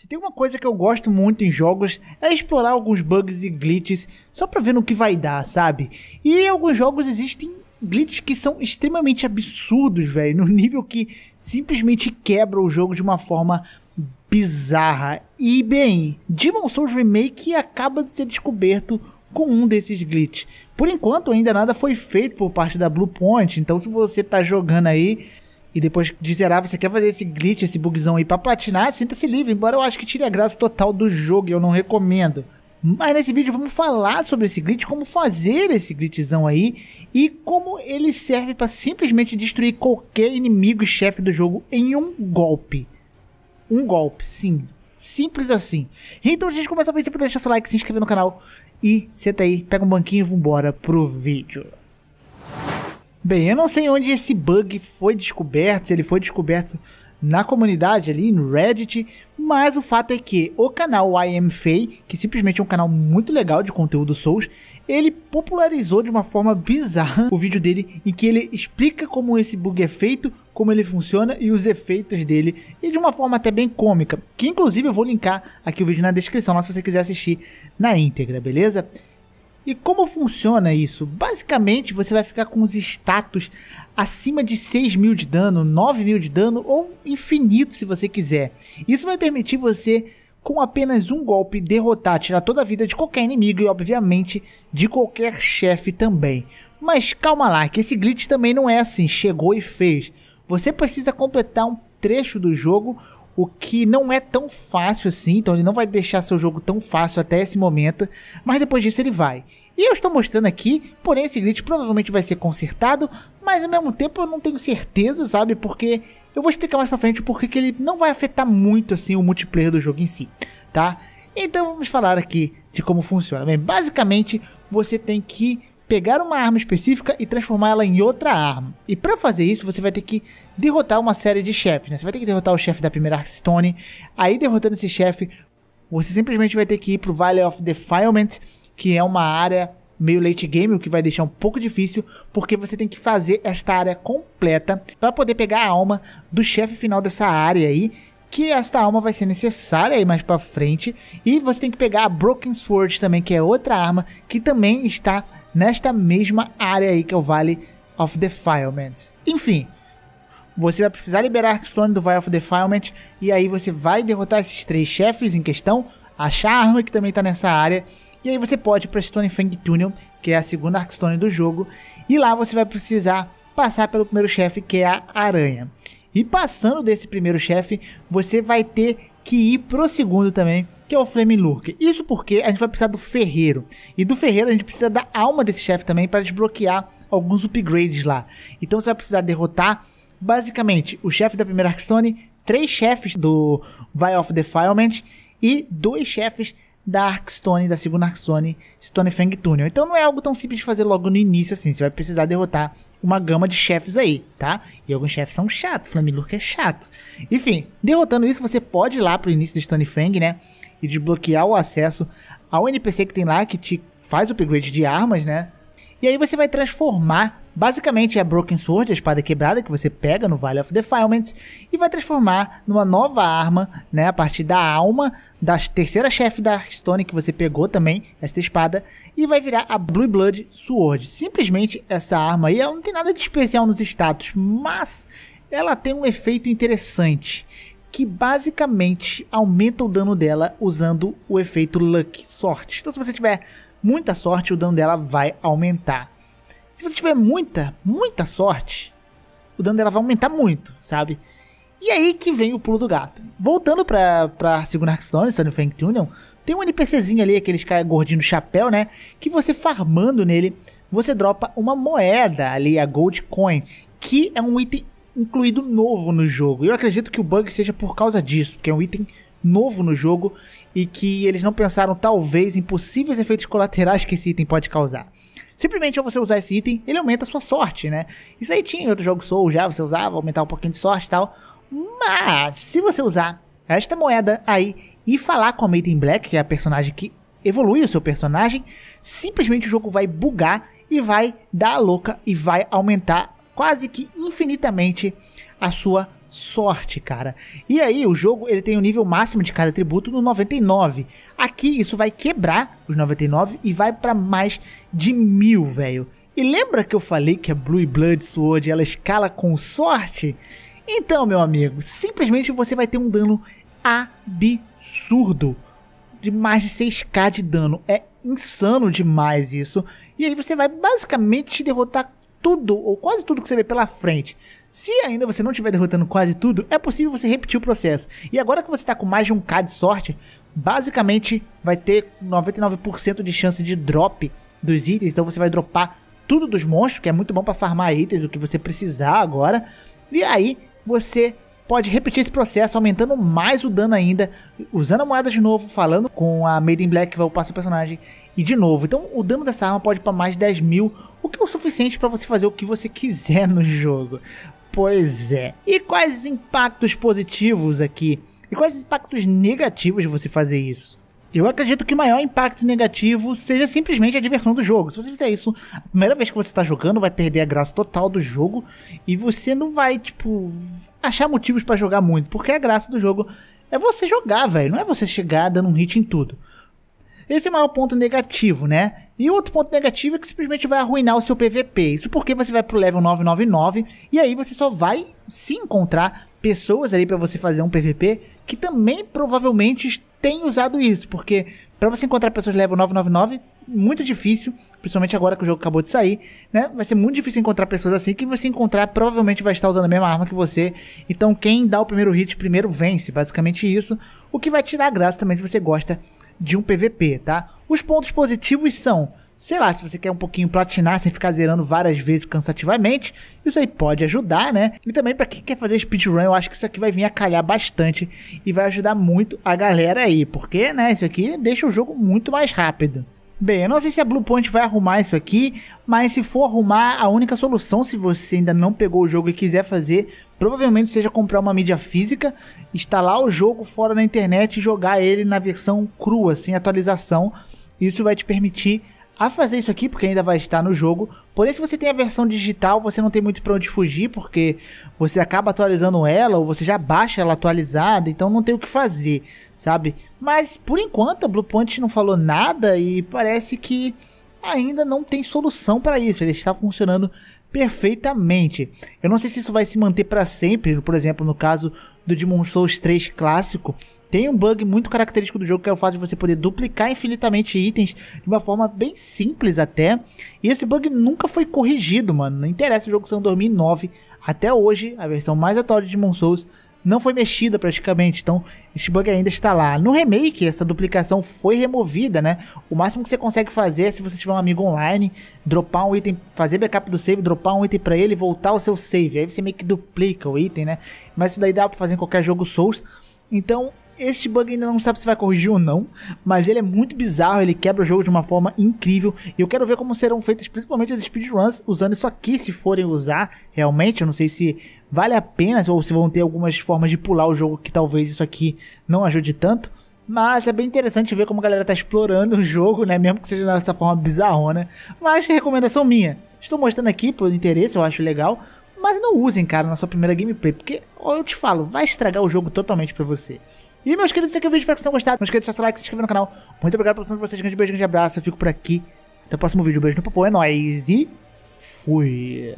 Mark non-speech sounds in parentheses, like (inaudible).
Se tem uma coisa que eu gosto muito em jogos é explorar alguns bugs e glitches só pra ver no que vai dar, sabe? E em alguns jogos existem glitches que são extremamente absurdos, velho, no (laughs) nível que simplesmente quebra o jogo de uma forma bizarra. E bem, Demon Souls Remake acaba de ser descoberto com um desses glitches. Por enquanto ainda nada foi feito por parte da Blue Point, então se você tá jogando aí, e depois de zerar, você quer fazer esse glitch, esse bugzão aí pra platinar, sinta-se livre, embora eu acho que tire a graça total do jogo e eu não recomendo. Mas nesse vídeo vamos falar sobre esse glitch, como fazer esse glitchzão aí e como ele serve para simplesmente destruir qualquer inimigo e chefe do jogo em um golpe. Um golpe, sim. Simples assim. Então a gente começa a princípio, deixar seu like, se inscrever no canal e senta aí, pega um banquinho e vambora pro vídeo. Bem, eu não sei onde esse bug foi descoberto, se ele foi descoberto na comunidade ali, no Reddit, mas o fato é que o canal I Am Faye, que simplesmente é um canal muito legal de conteúdo Souls, ele popularizou de uma forma bizarra o vídeo dele em que ele explica como esse bug é feito, como ele funciona e os efeitos dele, e de uma forma até bem cômica, que inclusive eu vou linkar aqui o vídeo na descrição, lá se você quiser assistir na íntegra, beleza? E como funciona isso? Basicamente, você vai ficar com os status acima de 6 mil de dano, 9 mil de dano ou infinito se você quiser. Isso vai permitir você, com apenas um golpe, derrotar, tirar toda a vida de qualquer inimigo e, obviamente, de qualquer chefe também. Mas calma lá, que esse glitch também não é assim, chegou e fez. Você precisa completar um trecho do jogo o que não é tão fácil assim, então ele não vai deixar seu jogo tão fácil até esse momento, mas depois disso ele vai. E eu estou mostrando aqui, porém esse glitch provavelmente vai ser consertado, mas ao mesmo tempo eu não tenho certeza, sabe, porque eu vou explicar mais pra frente porque que ele não vai afetar muito assim o multiplayer do jogo em si, tá? Então vamos falar aqui de como funciona. Bem, basicamente você tem que pegar uma arma específica e transformá-la em outra arma. E para fazer isso, você vai ter que derrotar uma série de chefes, né? Você vai ter que derrotar o chefe da primeira Arkstone, aí derrotando esse chefe, você simplesmente vai ter que ir pro Valley of Defilement, que é uma área meio late game, o que vai deixar um pouco difícil, porque você tem que fazer esta área completa para poder pegar a alma do chefe final dessa área aí, que esta alma vai ser necessária aí mais para frente. E você tem que pegar a Broken Sword também, que é outra arma que também está nesta mesma área aí que é o Vale of Defilement. Enfim, você vai precisar liberar Arkstone do Vale of Defilement e aí você vai derrotar esses três chefes em questão, achar a arma que também está nessa área. E aí você pode ir para Stonefang Tunnel, que é a segunda Arkstone do jogo, e lá você vai precisar passar pelo primeiro chefe, que é a aranha. E passando desse primeiro chefe, você vai ter que ir pro segundo também, que é o Flame Lurker. Isso porque a gente vai precisar do Ferreiro. E do Ferreiro a gente precisa da alma desse chefe também para desbloquear alguns upgrades lá. Então você vai precisar derrotar basicamente o chefe da primeira Arkstone, três chefes do Vial of Defilement e dois chefes da Arkstone, da segunda Arkstone, Stonefang Tunnel. Então não é algo tão simples de fazer logo no início assim, você vai precisar derrotar uma gama de chefes aí, tá? E alguns chefes são chatos, Flamilurk é chato. Enfim, derrotando isso, você pode ir lá pro início do Stonefang, né? E desbloquear o acesso ao NPC que tem lá, que te faz o upgrade de armas, né? E aí você vai transformar, basicamente é a Broken Sword, a espada quebrada que você pega no Vale of Defilement, e vai transformar numa nova arma, né, a partir da alma da terceira chefe da Stone que você pegou também, esta espada, e vai virar a Blue Blood Sword. Simplesmente essa arma aí, ela não tem nada de especial nos status, mas ela tem um efeito interessante que basicamente aumenta o dano dela usando o efeito luck, sorte. Então se você tiver muita sorte, o dano dela vai aumentar. Se você tiver muita, muita sorte, o dano dela vai aumentar muito, sabe? E aí que vem o pulo do gato. Voltando pra, pra segunda Hearthstone, Sunny Fang Tunion, tem um NPCzinho ali, aqueles caras gordinhos no chapéu, né? Que você farmando nele, você dropa uma moeda ali, a Gold Coin, que é um item incluído novo no jogo. Eu acredito que o bug seja por causa disso, porque é um item novo no jogo e que eles não pensaram, talvez, em possíveis efeitos colaterais que esse item pode causar. Simplesmente ao você usar esse item, ele aumenta a sua sorte, né? Isso aí tinha em outro jogo Soul já, você usava, aumentar um pouquinho de sorte e tal. Mas, se você usar esta moeda aí e falar com a Maiden Black, que é a personagem que evolui o seu personagem, simplesmente o jogo vai bugar e vai dar a louca e vai aumentar quase que infinitamente a sua sorte, cara. E aí, o jogo ele tem o um nível máximo de cada atributo no 99. Aqui, isso vai quebrar os 99 e vai para mais de mil, velho. E lembra que eu falei que a Blue Blood Sword ela escala com sorte? Então, meu amigo, simplesmente você vai ter um dano absurdo de mais de 6k de dano. É insano demais isso. E aí você vai basicamente derrotar tudo, ou quase tudo que você vê pela frente. Se ainda você não estiver derrotando quase tudo, é possível você repetir o processo. E agora que você está com mais de um K de sorte, basicamente vai ter 99% de chance de drop dos itens. Então você vai dropar tudo dos monstros, que é muito bom para farmar itens, o que você precisar agora. E aí você pode repetir esse processo, aumentando mais o dano ainda, usando a moeda de novo, falando com a Maiden Black que vai upar seu personagem, e de novo. Então o dano dessa arma pode ir para mais de 10 mil, o que é o suficiente para você fazer o que você (laughs) quiser no jogo. Pois é. E quais impactos positivos aqui? E quais impactos negativos de você fazer isso? Eu acredito que o maior impacto negativo seja simplesmente a diversão do jogo. Se você fizer isso a primeira vez que você está jogando, vai perder a graça total do jogo e você não vai, tipo, achar motivos para jogar muito, porque a graça do jogo é você jogar, velho, não é você chegar dando um hit em tudo. Esse é o maior ponto negativo, né? E outro ponto negativo é que simplesmente vai arruinar o seu PVP. Isso porque você vai pro level 999 e aí você só vai se encontrar pessoas ali para você fazer um PVP que também provavelmente tem usado isso, porque para você encontrar pessoas level 999 muito difícil, principalmente agora que o jogo acabou de sair, né? Vai ser muito difícil encontrar pessoas assim, que você encontrar provavelmente vai estar usando a mesma arma que você. Então quem dá o primeiro hit primeiro vence, basicamente isso, o que vai tirar a graça também se você gosta de um PVP, tá? Os pontos positivos são, sei lá, se você quer um pouquinho platinar sem ficar zerando várias vezes cansativamente, isso aí pode ajudar, né? E também para quem quer fazer speedrun, eu acho que isso aqui vai vir a calhar bastante e vai ajudar muito a galera aí, porque, né, isso aqui deixa o jogo muito mais rápido. Bem, eu não sei se a Bluepoint vai arrumar isso aqui, mas se for arrumar, a única solução, se você ainda não pegou o jogo e quiser fazer, provavelmente seja comprar uma mídia física, instalar o jogo fora da internet e jogar ele na versão crua, sem atualização. Isso vai te permitir a fazer isso aqui, porque ainda vai estar no jogo. Porém, se você tem a versão digital, você não tem muito para onde fugir, porque você acaba atualizando ela, ou você já baixa ela atualizada, então não tem o que fazer, sabe? Mas, por enquanto, a Bluepoint não falou nada e parece que ainda não tem solução para isso. Ele está funcionando perfeitamente. Eu não sei se isso vai se manter para sempre, por exemplo, no caso do Demon Souls 3 clássico, tem um bug muito característico do jogo que é o fato de você poder duplicar infinitamente itens de uma forma bem simples até. E esse bug nunca foi corrigido, mano. Não interessa o jogo ser 2009, até hoje a versão mais atual de Demon Souls não foi mexida praticamente, então este bug ainda está lá. No remake, essa duplicação foi removida, né? O máximo que você consegue fazer é se você tiver um amigo online, dropar um item, fazer backup do save, dropar um item para ele, voltar o seu save. Aí você meio que duplica o item, né? Mas isso daí dá para fazer em qualquer jogo Souls. Então, este bug ainda não sabe se vai corrigir ou não, mas ele é muito bizarro, ele quebra o jogo de uma forma incrível. E eu quero ver como serão feitas principalmente as speedruns usando isso aqui, se forem usar realmente. Eu não sei se vale a pena ou se vão ter algumas formas de pular o jogo que talvez isso aqui não ajude tanto. Mas é bem interessante ver como a galera tá explorando o jogo, né? Mesmo que seja dessa forma bizarrona. Mas recomendação minha. Estou mostrando aqui por interesse, eu acho legal. Mas não usem, cara, na sua primeira gameplay, porque eu te falo, vai estragar o jogo totalmente para você. E meus queridos, esse aqui é o vídeo, espero que vocês tenham gostado. Não esqueça de deixar seu like, se inscrever no canal. Muito obrigado pela atenção de vocês, grande beijo, grande abraço. Eu fico por aqui. Até o próximo vídeo, um beijo no papo, é nóis e fui.